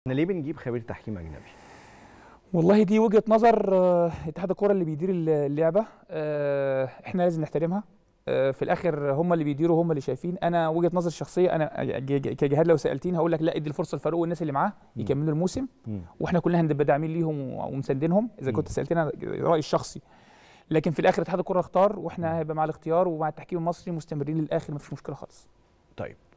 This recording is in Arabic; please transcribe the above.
احنا ليه بنجيب خبير تحكيم اجنبي والله دي وجهه نظر آه، اتحاد الكوره اللي بيدير اللعبه آه، احنا لازم نحترمها آه، في الاخر هم اللي بيديروا هم اللي شايفين انا وجهه نظري الشخصيه انا كجهاد لو سالتيني هقول لك لا ادي الفرصه لفاروق والناس اللي معاه يكملوا الموسم واحنا كلنا هنبقى داعمين ليهم ومساندينهم اذا كنت سالتني انا رايي الشخصي لكن في الاخر اتحاد الكره اختار واحنا هيبقى مع الاختيار ومع التحكيم المصري مستمرين للاخر ما فيش مشكله خالص طيب